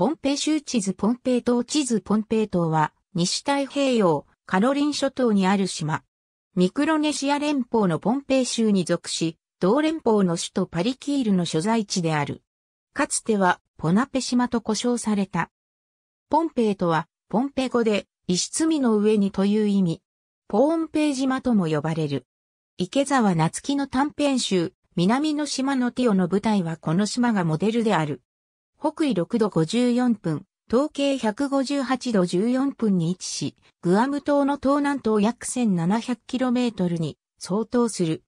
ポンペイ州地図ポンペイ島地図ポンペイ島は、西太平洋、カロリン諸島にある島。ミクロネシア連邦のポンペイ州に属し、同連邦の首都パリキールの所在地である。かつては、ポナペ島と呼称された。ポンペイとは、ポンペ語で、石積みの上にという意味。ポーンペイ島とも呼ばれる。池沢夏樹の短編集、南の島のティオの舞台はこの島がモデルである。北緯6度54分、東経158度14分に位置し、グアム島の東南東約 1700km に相当する。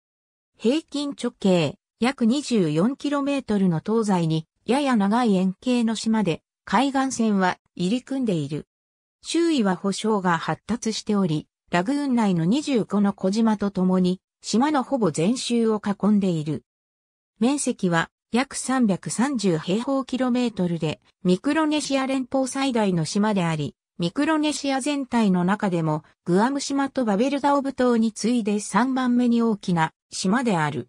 平均直径約 24km の東西にやや長い円形の島で海岸線は入り組んでいる。周囲は保障が発達しており、ラグーン内の25の小島と共に島のほぼ全周を囲んでいる。面積は約330平方キロメートルで、ミクロネシア連邦最大の島であり、ミクロネシア全体の中でも、グアム島とバベルダオブ島に次いで3番目に大きな島である。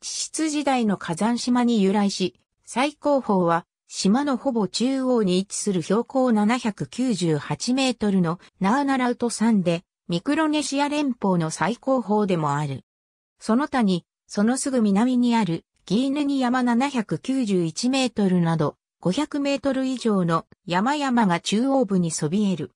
地質時代の火山島に由来し、最高峰は島のほぼ中央に位置する標高798メートルのナーナラウト山で、ミクロネシア連邦の最高峰でもある。その他に、そのすぐ南にあるギーネに山791メートルなど、500メートル以上の山々が中央部にそびえる。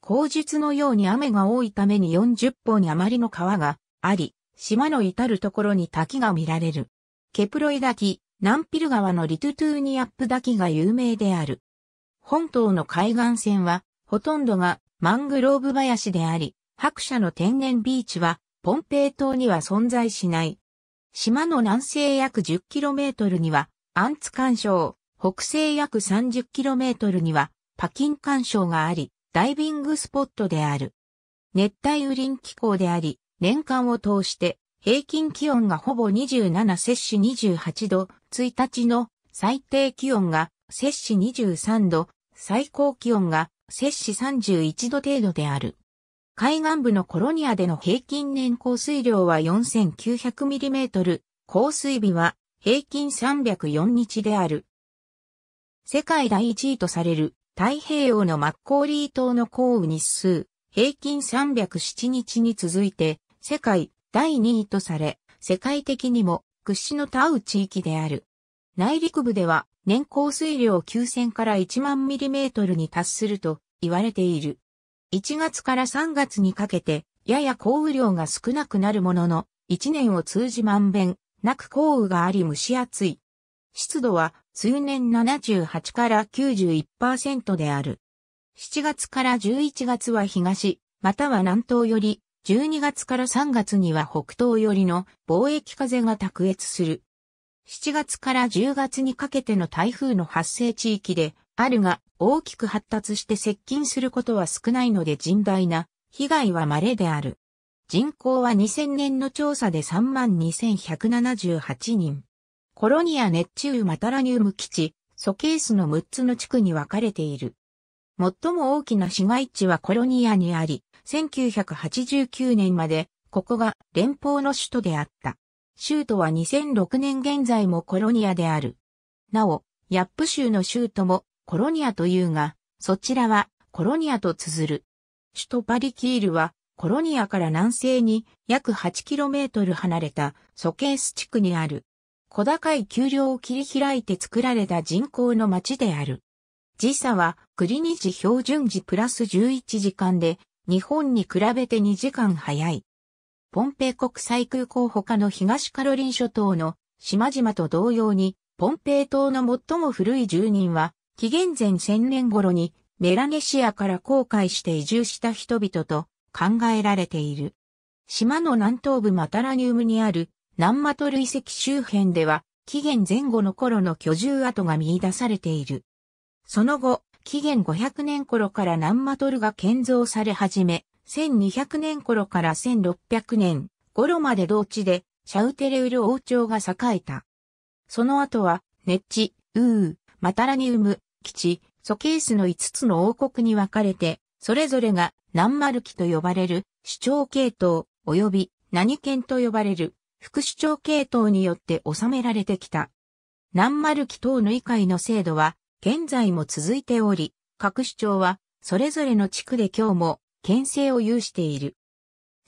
口述のように雨が多いために40本余りの川があり、島の至るところに滝が見られる。ケプロイ滝、ナンピル川のリトゥトゥーニアップ滝が有名である。本島の海岸線は、ほとんどがマングローブ林であり、白車の天然ビーチは、ポンペイ島には存在しない。島の南西約 10km には、アンツ干渉、北西約 30km には、パキン干渉があり、ダイビングスポットである。熱帯雨林気候であり、年間を通して平均気温がほぼ27摂氏28度、1日の最低気温が摂氏23度、最高気温が摂氏31度程度である。海岸部のコロニアでの平均年降水量は 4900mm、降水日は平均304日である。世界第一位とされる太平洋のマッコーリー島の降雨日数、平均307日に続いて、世界第2位とされ、世界的にも屈指のタウ地域である。内陸部では年降水量9000から1万ミリメートルに達すると言われている。1月から3月にかけて、やや降雨量が少なくなるものの、1年を通じまんべんなく降雨があり蒸し暑い。湿度は通年78から91%である。7月から11月は東、または南東より、12月から3月には北東よりの貿易風が卓越する。7月から10月にかけての台風の発生地域であるが、大きく発達して接近することは少ないので甚大な被害は稀である。人口は2000年の調査で32,178人。コロニア熱中マタラニウム基地、ソケースの6つの地区に分かれている。最も大きな市街地はコロニアにあり、1989年まで、ここが連邦の首都であった。州都は2006年現在もコロニアである。なお、ヤップ州の州都もコロニアというが、そちらはコロニアと綴る。首都パリキールはコロニアから南西に約 8km 離れたソケース地区にある。小高い丘陵を切り開いて作られた人工の町である。時差はリニジ標準時プラス11時間で日本に比べて2時間早い。ポンペイ国際空港他の東カロリン諸島の島々と同様に、ポンペイ島の最も古い住人は紀元前1000年頃にメラネシアから航海して移住した人々と考えられている。島の南東部マタラニウムにある南マトル遺跡周辺では紀元前後の頃の居住跡が見出されている。その後、紀元500年頃から南マトルが建造され始め、1200年頃から1600年頃まで同地でシャウテレウル王朝が栄えた。その後は、ネッチ、ウー、マタラニウム、基地、蘇ケースの5つの王国に分かれて、それぞれが南丸期と呼ばれる主張系統及び何県と呼ばれる副主張系統によって収められてきた。南丸期等の以外の制度は現在も続いており、各主張はそれぞれの地区で今日も県政を有している。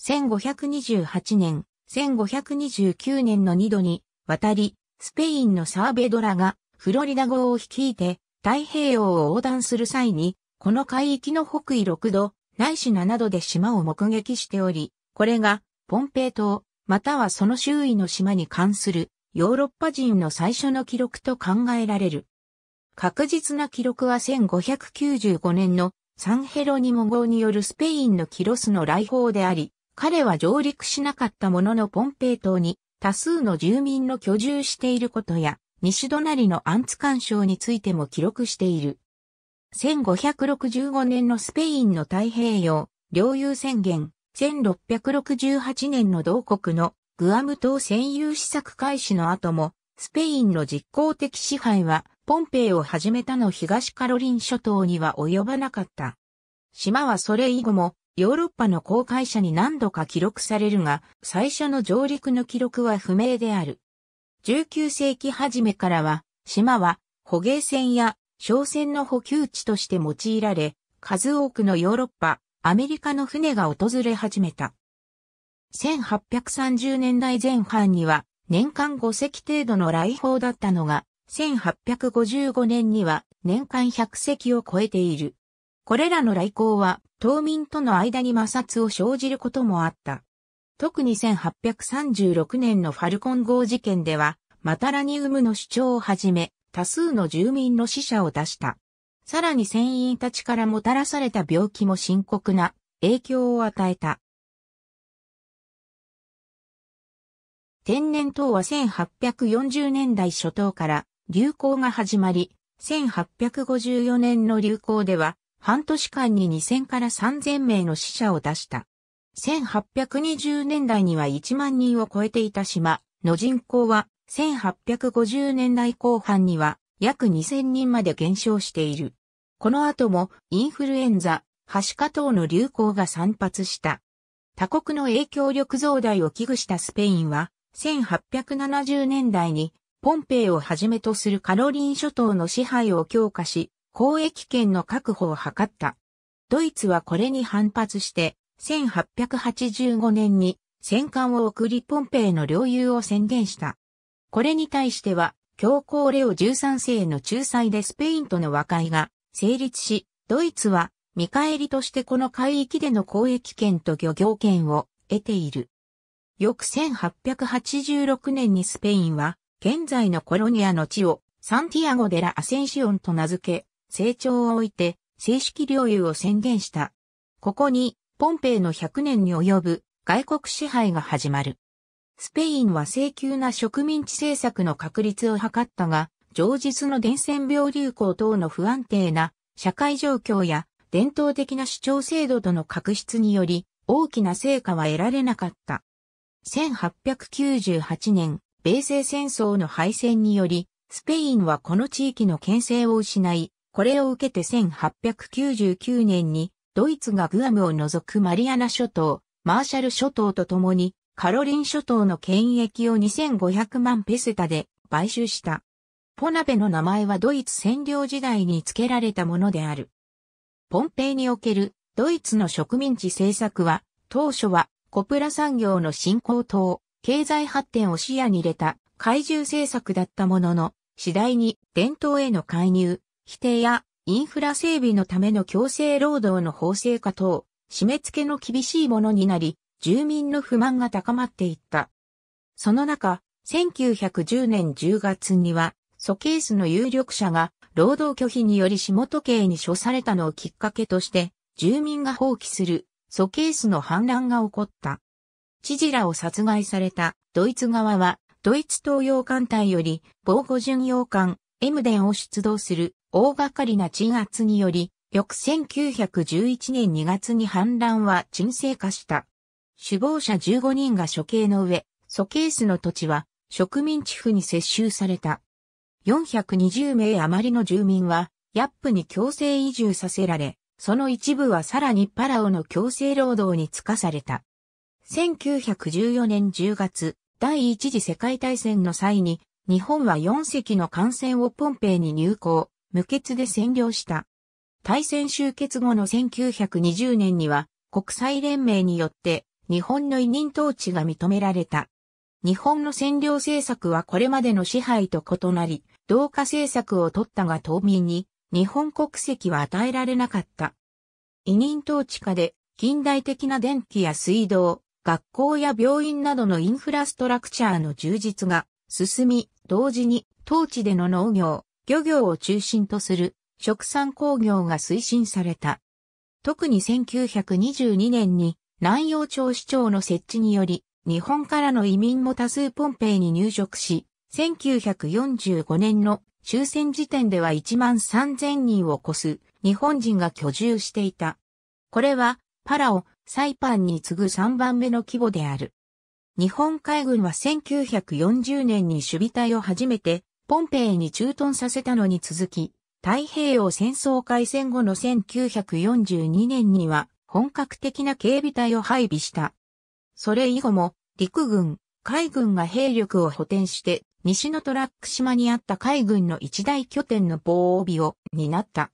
1528年、1529年の2度に渡り、スペインのサーベドラがフロリダ号を率いて太平洋を横断する際に、この海域の北緯6度、内市7度で島を目撃しており、これが、ポンペイ島、またはその周囲の島に関する、ヨーロッパ人の最初の記録と考えられる。確実な記録は1595年のサンヘロニモ号によるスペインのキロスの来訪であり、彼は上陸しなかったもののポンペイ島に多数の住民の居住していることや、西隣のアンツ干渉についても記録している。1565年のスペインの太平洋、領有宣言、1668年の同国のグアム島占有施策開始の後も、スペインの実効的支配は、ポンペイをはじめたの東カロリン諸島には及ばなかった。島はそれ以後も、ヨーロッパの公海者に何度か記録されるが、最初の上陸の記録は不明である。19世紀初めからは、島は捕鯨船や商船の補給地として用いられ、数多くのヨーロッパ、アメリカの船が訪れ始めた。1830年代前半には年間5隻程度の来訪だったのが、1855年には年間100隻を超えている。これらの来航は島民との間に摩擦を生じることもあった。特に1836年のファルコン号事件では、マタラニウムの主張をはじめ、多数の住民の死者を出した。さらに船員たちからもたらされた病気も深刻な影響を与えた。天然痘は1840年代初頭から流行が始まり、1854年の流行では半年間に2000から3000名の死者を出した。1820年代には1万人を超えていた島の人口は1850年代後半には約2000人まで減少している。この後もインフルエンザ、ハシカ等の流行が散発した。他国の影響力増大を危惧したスペインは、1870年代にポンペイをはじめとするカロリン諸島の支配を強化し、交易権の確保を図った。ドイツはこれに反発して、1885年に戦艦を送りポンペイの領有を宣言した。これに対しては、教皇レオ13世の仲裁でスペインとの和解が成立し、ドイツは見返りとしてこの海域での交易権と漁業権を得ている。翌1886年にスペインは、現在のコロニアの地をサンティアゴ・デラ・アセンシオンと名付け、成長を置いて正式領有を宣言した。ここにポンペイの100年に及ぶ外国支配が始まる。スペインは請求な植民地政策の確立を図ったが、上実の伝染病流行等の不安定な社会状況や伝統的な主張制度との確執により大きな成果は得られなかった。1898年、米西戦争の敗戦により、スペインはこの地域の牽制を失い、これを受けて1899年にドイツがグアムを除くマリアナ諸島、マーシャル諸島とともに、カロリン諸島の権益を2500万ペセタで買収した。ポナベの名前はドイツ占領時代に付けられたものである。ポンペイにおけるドイツの植民地政策は、当初はコプラ産業の振興等、経済発展を視野に入れた怪獣政策だったものの、次第に伝統への介入、否定やインフラ整備のための強制労働の法制化等、締め付けの厳しいものになり、住民の不満が高まっていった。その中、1910年10月には、ソケースの有力者が労働拒否により下時計に処されたのをきっかけとして、住民が放棄するソケースの反乱が起こった。知事らを殺害されたドイツ側は、ドイツ東洋艦隊より防護巡洋艦エムデンを出動する大掛かりな鎮圧により、翌1911年2月に反乱は沈静化した。首謀者15人が処刑の上、ソケースの土地は植民地府に接収された。420名余りの住民は、ヤップに強制移住させられ、その一部はさらにパラオの強制労働に就かされた。1914年10月、第一次世界大戦の際に、日本は4隻の艦船をポンペイに入港、無血で占領した。大戦終結後の1920年には国際連盟によって日本の委任統治が認められた。日本の占領政策はこれまでの支配と異なり、同化政策を取ったが島民に日本国籍は与えられなかった。委任統治下で近代的な電気や水道、学校や病院などのインフラストラクチャーの充実が進み、同時に当地での農業、漁業を中心とする食産工業が推進された。特に1922年に南洋町市長の設置により、日本からの移民も多数ポンペイに入植し、1945年の終戦時点では1万3000人を超す日本人が居住していた。これはパラオ、サイパンに次ぐ3番目の規模である。日本海軍は1940年に守備隊を初めてポンペイに駐屯させたのに続き、太平洋戦争開戦後の1942年には本格的な警備隊を配備した。それ以後も陸軍、海軍が兵力を補填して西のトラック島にあった海軍の一大拠点の防備を担った。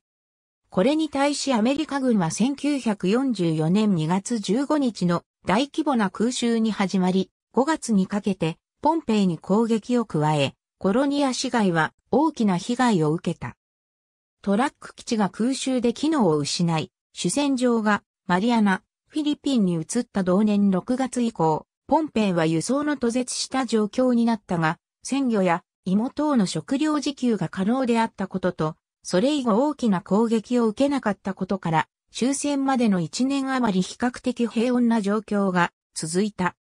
これに対しアメリカ軍は1944年2月15日の大規模な空襲に始まり、5月にかけてポンペイに攻撃を加え、コロニア市街は大きな被害を受けた。トラック基地が空襲で機能を失い、主戦場がマリアナ、フィリピンに移った同年6月以降、ポンペイは輸送の途絶した状況になったが、鮮魚や芋等の食料自給が可能であったことと、それ以後大きな攻撃を受けなかったことから、終戦までの1年余り比較的平穏な状況が続いた。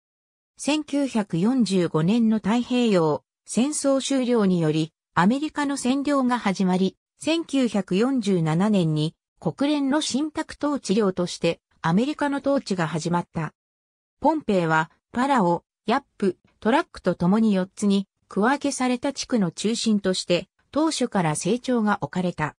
1945年の太平洋戦争終了により、アメリカの占領が始まり、1947年に国連の信託統治領としてアメリカの統治が始まった。ポンペイはパラオ、ヤップ、トラックと共に4つに区分けされた地区の中心として当初から成長が置かれた。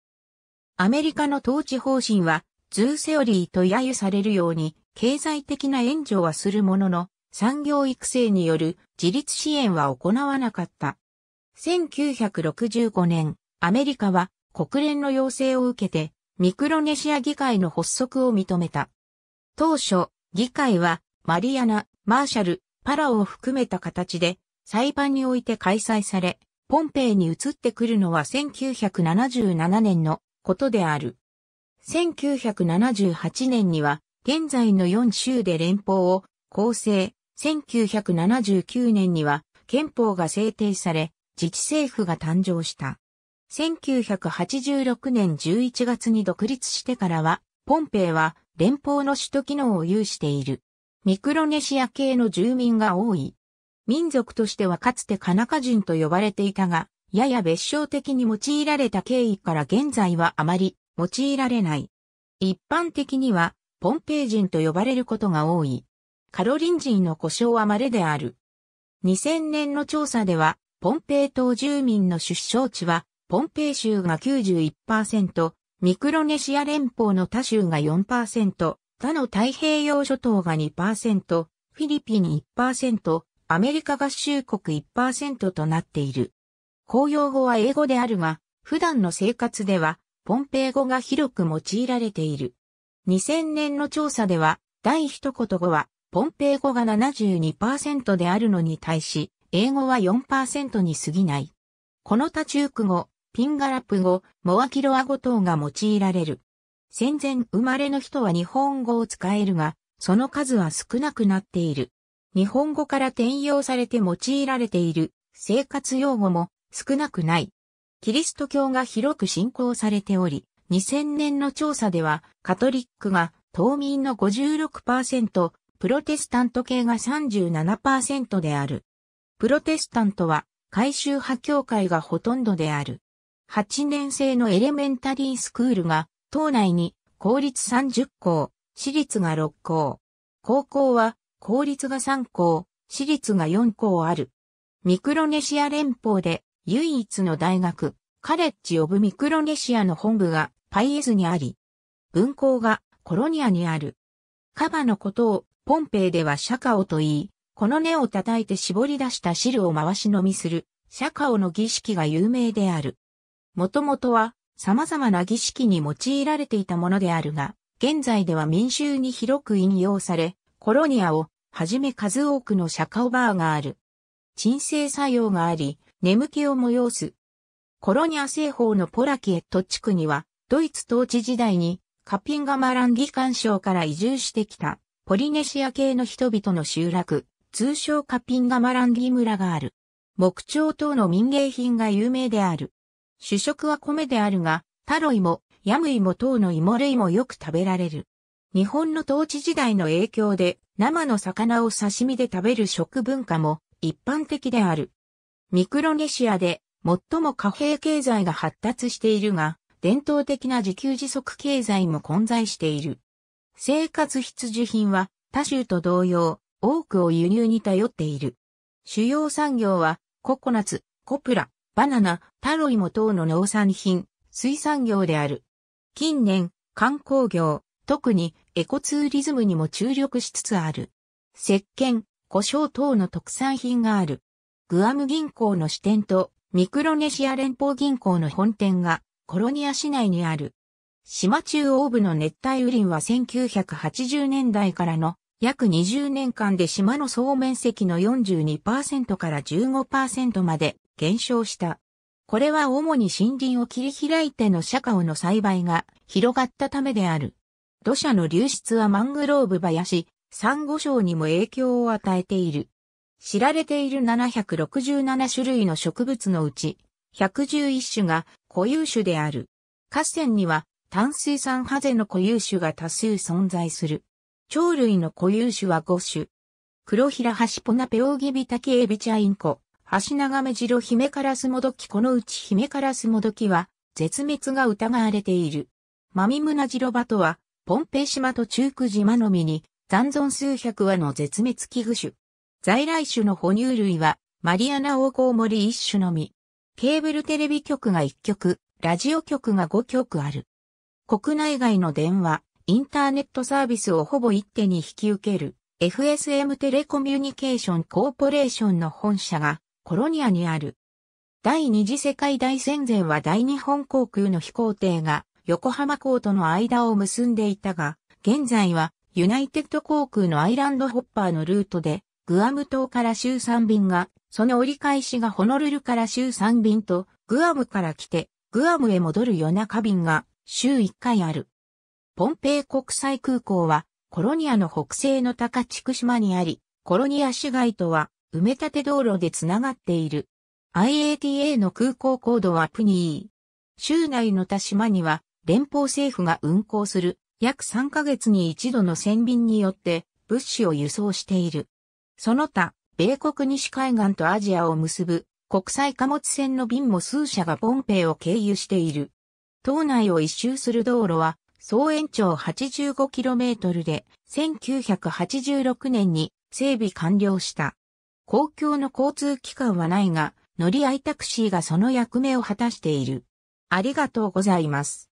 アメリカの統治方針は、ズーセオリーと揶揄されるように、経済的な援助はするものの、産業育成による自立支援は行わなかった。1965年、アメリカは国連の要請を受けて、ミクロネシア議会の発足を認めた。当初、議会はマリアナ、マーシャル、パラオを含めた形で裁判において開催され、ポンペイに移ってくるのは1977年のことである。1978年には現在の4州で連邦を構成、1979年には憲法が制定され、自治政府が誕生した。1986年11月に独立してからは、ポンペイは連邦の首都機能を有している。ミクロネシア系の住民が多い。民族としてはかつてカナカ人と呼ばれていたが、やや別称的に用いられた経緯から現在はあまり用いられない。一般的には、ポンペイ人と呼ばれることが多い。カロリン人の故障は稀である。2000年の調査では、ポンペイ島住民の出生地は、ポンペイ州が91%、ミクロネシア連邦の他州が4%、他の太平洋諸島が2%、フィリピン1%、アメリカ合衆国1%となっている。公用語は英語であるが、普段の生活では、ポンペイ語が広く用いられている。2000年の調査では、第一言語は、ポンペイ語が72%であるのに対し、英語は4%に過ぎない。この他中区語、ピンガラップ語、モアキロア語等が用いられる。戦前生まれの人は日本語を使えるが、その数は少なくなっている。日本語から転用されて用いられている生活用語も少なくない。キリスト教が広く信仰されており、2000年の調査ではカトリックが島民の56%、プロテスタント系が37%である。プロテスタントは改修派協会がほとんどである。8年生のエレメンタリースクールが、島内に公立30校、私立が6校。高校は公立が3校、私立が4校ある。ミクロネシア連邦で唯一の大学、カレッジ・オブ・ミクロネシアの本部がパイエズにあり、文校がコロニアにある。カバのことをポンペイではシャカオと言い、この根を叩いて絞り出した汁を回し飲みする、シャカオの儀式が有名である。もともとは、様々な儀式に用いられていたものであるが、現在では民衆に広く引用され、コロニアをはじめ数多くのシャカオバーがある。鎮静作用があり、眠気を催す。コロニア製法のポラキエット地区には、ドイツ統治時代にカピンガマラン議官省から移住してきたポリネシア系の人々の集落、通称カピンガマランディ村がある。木彫等の民芸品が有名である。主食は米であるが、タロイも、ヤムイも等の芋類もよく食べられる。日本の統治時代の影響で、生の魚を刺身で食べる食文化も一般的である。ミクロネシアで最も貨幣経済が発達しているが、伝統的な自給自足経済も混在している。生活必需品は他州と同様、多くを輸入に頼っている。主要産業はココナツ、コプラ、バナナ、タロイモ等の農産品、水産業である。近年、観光業、特にエコツーリズムにも注力しつつある。石鹸、胡椒等の特産品がある。グアム銀行の支店とミクロネシア連邦銀行の本店がコロニア市内にある。島中央部の熱帯雨林は1980年代からの約20年間で島の総面積の42%から15%まで減少した。これは主に森林を切り開いてのシャカオの栽培が広がったためである。土砂の流出はマングローブ林、サンゴ礁にも影響を与えている。知られている767種類の植物のうち、111種が固有種である。河川には炭水酸ハゼの固有種が多数存在する。鳥類の固有種は5種。黒平ハシポナペオギビタキエビチャインコ、ハシナガメジロヒメカラスモドキこのうちヒメカラスモドキは絶滅が疑われている。マミムナジロバとは、ポンペイ島と中区島のみに残存数百羽の絶滅危惧種。在来種の哺乳類はマリアナオオコウモリ一種のみ。ケーブルテレビ局が1局、ラジオ局が5局ある。国内外の電話、インターネットサービスをほぼ一手に引き受ける FSM テレコミュニケーションコーポレーションの本社がコロニアにある。第二次世界大戦前は大日本航空の飛行艇が横浜港との間を結んでいたが、現在はユナイテッド航空のアイランドホッパーのルートでグアム島から週3便が、その折り返しがホノルルから週3便と、グアムから来て、グアムへ戻る夜中便が週1回ある。ポンペイ国際空港は、コロニアの北西の高地区島にあり、コロニア市街とは埋め立て道路でつながっている。IATA の空港コードはプニー。州内の他島には連邦政府が運行する約3ヶ月に一度の船便によって物資を輸送している。その他、米国西海岸とアジアを結ぶ国際貨物船の便も数社がポンペイを経由している。島内を一周する道路は、総延長 85km で、1986年に整備完了した。公共の交通機関はないが、乗り合いタクシーがその役目を果たしている。ありがとうございます。